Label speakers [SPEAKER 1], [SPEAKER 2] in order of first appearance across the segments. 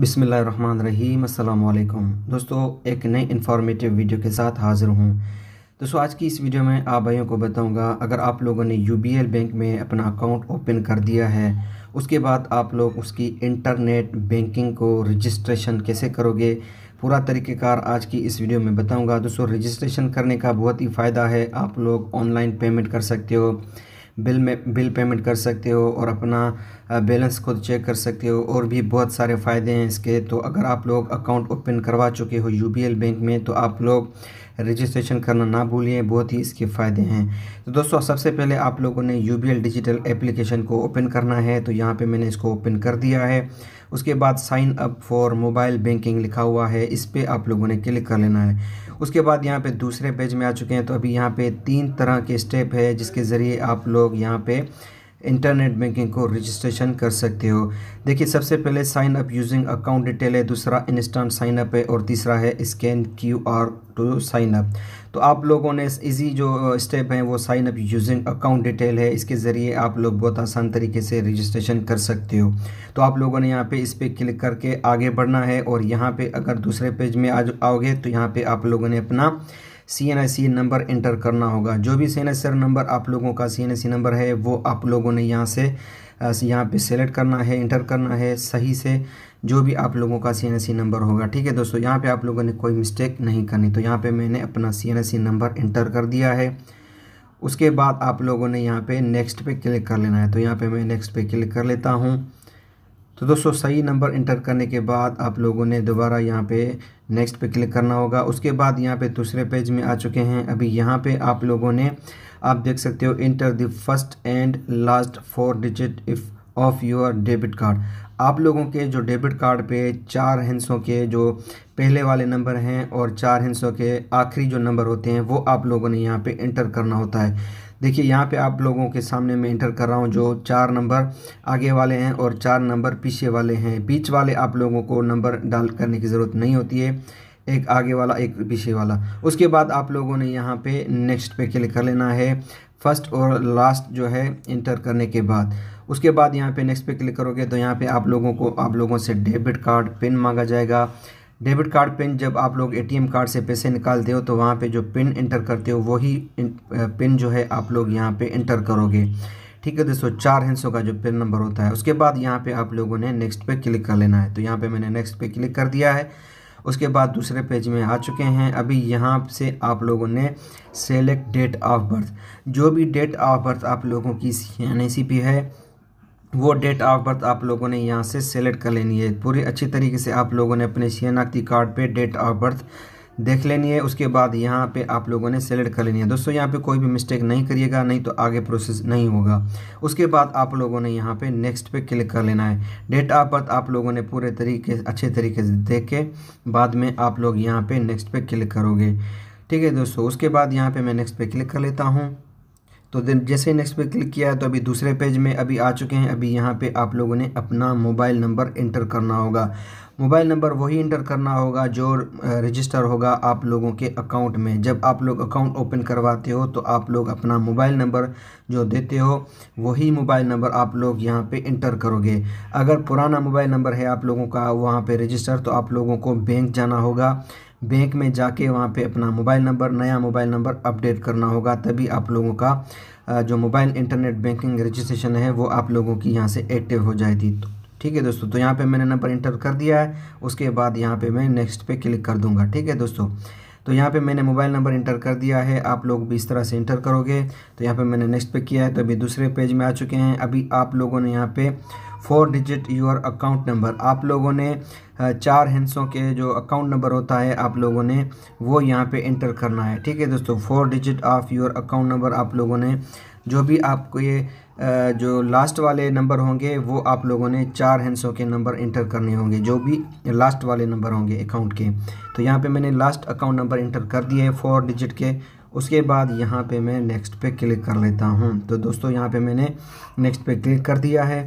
[SPEAKER 1] बिसमीम अल्लाम दोस्तों एक नई इन्फॉर्मेटिव वीडियो के साथ हाज़िर हूँ दोस्तों आज की इस वीडियो में आप भाइयों को बताऊंगा अगर आप लोगों ने यू बैंक में अपना अकाउंट ओपन कर दिया है उसके बाद आप लोग उसकी इंटरनेट बैंकिंग को रजिस्ट्रेशन कैसे करोगे पूरा तरीक़ेकार आज की इस वीडियो में बताऊँगा दोस्तों रजिस्ट्रेशन करने का बहुत ही फ़ायदा है आप लोग ऑनलाइन पेमेंट कर सकते हो बिल में बिल पेमेंट कर सकते हो और अपना बैलेंस खुद चेक कर सकते हो और भी बहुत सारे फ़ायदे हैं इसके तो अगर आप लोग अकाउंट ओपन करवा चुके हो यू बैंक में तो आप लोग रजिस्ट्रेशन करना ना भूलिए बहुत ही इसके फ़ायदे हैं तो दोस्तों सबसे पहले आप लोगों ने यू डिजिटल एप्लीकेशन को ओपन करना है तो यहाँ पे मैंने इसको ओपन कर दिया है उसके बाद sign up for mobile banking लिखा हुआ है इस पर आप लोगों ने क्लिक कर लेना है उसके बाद यहाँ पे दूसरे पेज में आ चुके हैं तो अभी यहाँ पे तीन तरह के स्टेप है जिसके ज़रिए आप लोग यहाँ पे इंटरनेट बैंकिंग को रजिस्ट्रेशन कर सकते हो देखिए सबसे पहले sign up using account detail है दूसरा इंस्टेंट साइन अप है और तीसरा है scan Q R to sign up तो आप लोगों ने इजी जो स्टेप हैं वो sign up using account detail है इसके ज़रिए आप लोग बहुत आसान तरीके से रजिस्ट्रेशन कर सकते हो तो आप लोगों ने यहाँ पे इस पर क्लिक करके आगे बढ़ना है और यहाँ पे अगर दूसरे पेज में आ आओगे तो यहाँ पे आप लोगों ने अपना C N I C number enter करना होगा जो भी सी एन आई सी नंबर आप लोगों का सी एन आई सी नंबर है वो आप लोगों ने यहाँ से यहाँ पे सेलेक्ट करना है इंटर करना है सही से जो भी आप लोगों का सी एन आई सी नंबर होगा ठीक है दोस्तों यहाँ पे आप लोगों ने कोई मिस्टेक नहीं करनी तो यहाँ पे मैंने अपना C N I C number enter कर दिया है उसके बाद आप लोगों ने यहाँ पे नेक्स्ट पे क्लिक कर लेना है तो यहाँ पे मैं नेक्स्ट पे क्लिक कर लेता हूँ तो दोस्तों सही नंबर इंटर करने के बाद आप लोगों ने दोबारा यहाँ पे नेक्स्ट पे क्लिक करना होगा उसके बाद यहाँ पे दूसरे पेज में आ चुके हैं अभी यहाँ पे आप लोगों ने आप देख सकते हो enter the first and last four digit if of your debit card आप लोगों के जो डेबिट कार्ड पे चार हिंसों के जो पहले वाले नंबर हैं और चार हिंसों के आखिरी जो नंबर होते हैं वो आप लोगों ने यहाँ पे इंटर करना होता है देखिए यहाँ पे आप लोगों के सामने मैं इंटर कर रहा हूँ जो चार नंबर आगे वाले हैं और चार नंबर पीछे वाले हैं बीच वाले आप लोगों को नंबर डाल करने की ज़रूरत नहीं होती है एक आगे वाला एक पीछे वाला उसके बाद आप लोगों ने यहाँ पे नेक्स्ट पे क्लिक कर लेना है फर्स्ट और लास्ट जो है इंटर करने के बाद उसके बाद यहाँ पे नेक्स्ट पे क्लिक करोगे तो यहाँ पे आप लोगों को आप लोगों से डेबिट कार्ड पिन मांगा जाएगा डेबिट कार्ड पिन जब आप लोग एटीएम कार्ड से पैसे निकालते हो तो वहाँ पे जो पिन इंटर करते हो वही पिन जो है आप लोग यहाँ पे इंटर करोगे ठीक है दोस्तों चार हिंसों का जो पिन नंबर होता है उसके बाद यहाँ पे आप लोगों ने नेक्स्ट पे क्लिक कर लेना है तो यहाँ पे मैंने नेक्स्ट पे क्लिक कर दिया है उसके बाद दूसरे पेज में आ चुके हैं अभी यहाँ से आप लोगों ने सेलेक्ट डेट ऑफ बर्थ जो भी डेट ऑफ बर्थ आप लोगों की सी है वो डेट ऑफ बर्थ आप लोगों ने यहाँ से सेलेक्ट कर लेनी है पूरी अच्छी तरीके से आप लोगों ने अपने शनाख्ती कार्ड पे डेट ऑफ बर्थ देख लेनी है उसके बाद यहाँ पे आप लोगों ने सेलेक्ट कर लेनी है दोस्तों यहाँ पे कोई भी मिस्टेक नहीं करिएगा नहीं तो आगे प्रोसेस नहीं होगा उसके बाद आप लोगों ने यहाँ पे नेक्स्ट पे क्लिक कर लेना है डेट ऑफ बर्थ आप लोगों ने पूरे तरीके अच्छे तरीके से देख के बाद में आप लोग यहाँ पर नेक्स्ट पे क्लिक करोगे ठीक है दोस्तों उसके बाद यहाँ पर मैं नेक्स्ट पर क्लिक कर लेता हूँ तो देन जैसे नेक्स्ट पे क्लिक किया है तो अभी दूसरे पेज में अभी आ चुके हैं अभी यहाँ पे आप लोगों ने अपना मोबाइल नंबर इंटर करना होगा मोबाइल नंबर वही इंटर करना होगा जो रजिस्टर होगा आप लोगों के अकाउंट में जब आप लोग अकाउंट ओपन करवाते हो तो आप लोग अपना मोबाइल नंबर जो देते हो वही मोबाइल नंबर आप लोग यहाँ पे इंटर करोगे अगर पुराना मोबाइल नंबर है आप लोगों का वहाँ पे रजिस्टर तो आप लोगों को बैंक जाना होगा बैंक में जाके वहाँ पे अपना मोबाइल नंबर नया मोबाइल नंबर अपडेट करना होगा तभी आप लोगों का जो मोबाइल इंटरनेट बैंकिंग रजिस्ट्रेशन है वो आप लोगों की यहाँ से एक्टिव हो जाएगी ठीक है दोस्तों तो यहाँ पे मैंने नंबर इंटर कर दिया है उसके बाद यहाँ पे मैं नेक्स्ट पे क्लिक कर दूंगा ठीक है दोस्तों तो यहाँ पे मैंने मोबाइल नंबर इंटर कर दिया है आप लोग भी इस तरह से इंटर करोगे तो यहाँ पे मैंने नेक्स्ट पे किया है तो अभी दूसरे पेज में आ चुके हैं अभी आप लोगों ने यहाँ पे four digit your account number आप लोगों ने चार हिंसों के जो अकाउंट नंबर होता है आप लोगों ने वो यहाँ पे इंटर करना है ठीक है दोस्तों four digit of your account number आप लोगों ने जो भी आपको ये जो लास्ट वाले नंबर होंगे वो आप लोगों ने चार हैंसों के नंबर इंटर करने होंगे जो भी लास्ट वाले नंबर होंगे अकाउंट के तो यहाँ पे मैंने लास्ट अकाउंट नंबर इंटर कर दिए है फोर डिजिट के उसके बाद यहाँ पे मैं नेक्स्ट पे क्लिक कर लेता हूँ तो दोस्तों यहाँ पे मैंने नेक्स्ट पे क्लिक कर दिया है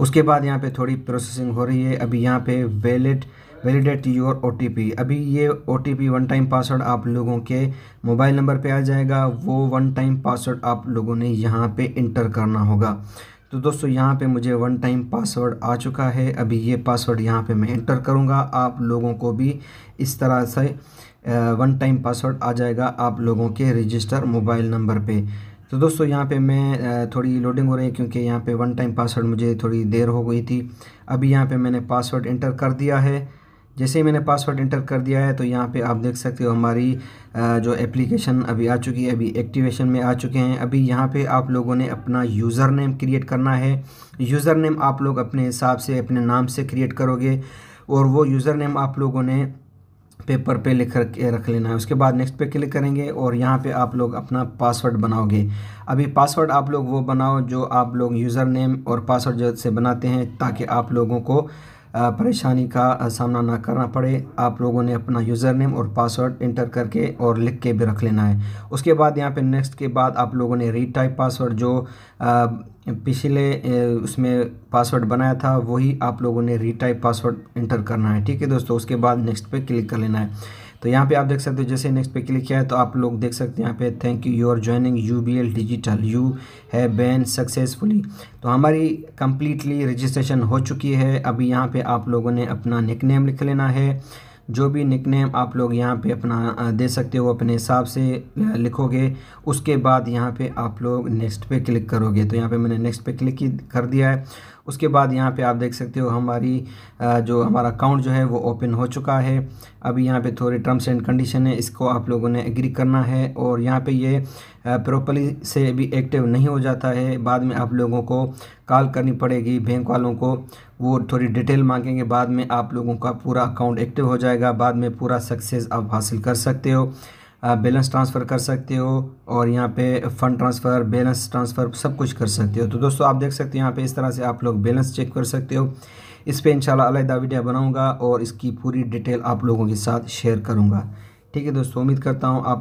[SPEAKER 1] उसके बाद यहाँ पर थोड़ी प्रोसेसिंग हो रही है अभी यहाँ पर वैलिड वैलिडेट योर ओ अभी ये ओ वन टाइम पासवर्ड आप लोगों के मोबाइल नंबर पे आ जाएगा वो वन टाइम पासवर्ड आप लोगों ने यहाँ पे इंटर करना होगा तो दोस्तों यहाँ पे मुझे वन टाइम पासवर्ड आ चुका है अभी ये पासवर्ड यहाँ पे मैं इंटर करूँगा आप लोगों को भी इस तरह से वन टाइम पासवर्ड आ जाएगा आप लोगों के रजिस्टर मोबाइल नंबर पर तो दोस्तों यहाँ पे मैं थोड़ी लोडिंग हो रही है क्योंकि यहाँ पे वन टाइम पासवर्ड मुझे थोड़ी देर हो गई थी अभी यहाँ पे मैंने पासवर्ड इंटर कर दिया है जैसे ही मैंने पासवर्ड एंटर कर दिया है तो यहाँ पे आप देख सकते हो हमारी जो एप्लीकेशन अभी आ चुकी है अभी एक्टिवेशन में आ चुके हैं अभी यहाँ पे आप लोगों ने अपना यूज़र नेम क्रिएट करना है यूज़र नेम आप लोग अपने हिसाब से अपने नाम से क्रिएट करोगे और वो यूज़र नेम आप लोगों ने पेपर पे लिख रख रख लेना है उसके बाद नेक्स्ट पे क्लिक करेंगे और यहाँ पे आप लोग अपना पासवर्ड बनाओगे अभी पासवर्ड आप लोग वो बनाओ जो आप लोग यूज़र नेम और पासवर्ड से बनाते हैं ताकि आप लोगों को परेशानी का सामना ना करना पड़े आप लोगों ने अपना यूज़र नेम और पासवर्ड इंटर करके और लिख के भी रख लेना है उसके बाद यहाँ पे नेक्स्ट के बाद आप लोगों ने रीटाइप पासवर्ड जो पिछले उसमें पासवर्ड बनाया था वही आप लोगों ने रीटाइप पासवर्ड इंटर करना है ठीक है दोस्तों उसके बाद नेक्स्ट पर क्लिक कर लेना है तो यहाँ पे आप देख सकते हो जैसे नेक्स्ट पे क्लिक किया है तो आप लोग देख सकते हैं यहाँ पे thank you you are joining U B L digital you have been successfully तो हमारी कम्प्लीटली रजिस्ट्रेशन हो चुकी है अभी यहाँ पे आप लोगों ने अपना निक नेम लिख लेना है जो भी नेम आप लोग यहाँ पे अपना दे सकते हो अपने हिसाब से लिखोगे उसके बाद यहाँ पे आप लोग नेक्स्ट पे क्लिक करोगे तो यहाँ पे मैंने नेक्स्ट पे क्लिक कर दिया है उसके बाद यहाँ पे आप देख सकते हो हमारी जो हमारा अकाउंट जो है वो ओपन हो चुका है अभी यहाँ पे थोड़े टर्म्स एंड कंडीशन है इसको आप लोगों ने एग्री करना है और यहाँ पे ये यह प्रॉपरली से भी एक्टिव नहीं हो जाता है बाद में आप लोगों को कॉल करनी पड़ेगी बैंक वालों को वो थोड़ी डिटेल मांगेंगे बाद में आप लोगों का पूरा अकाउंट एक्टिव हो जाएगा बाद में पूरा सक्सेस आप हासिल कर सकते हो बैलेंस ट्रांसफ़र कर सकते हो और यहाँ पे फ़ंड ट्रांसफ़र बैलेंस ट्रांसफ़र सब कुछ कर सकते हो तो दोस्तों आप देख सकते हो यहाँ पे इस तरह से आप लोग बैलेंस चेक कर सकते हो इस पर इंशाल्लाह वीडियो बनाऊँगा और इसकी पूरी डिटेल आप लोगों के साथ शेयर करूँगा ठीक है दोस्तों उम्मीद करता हूँ आप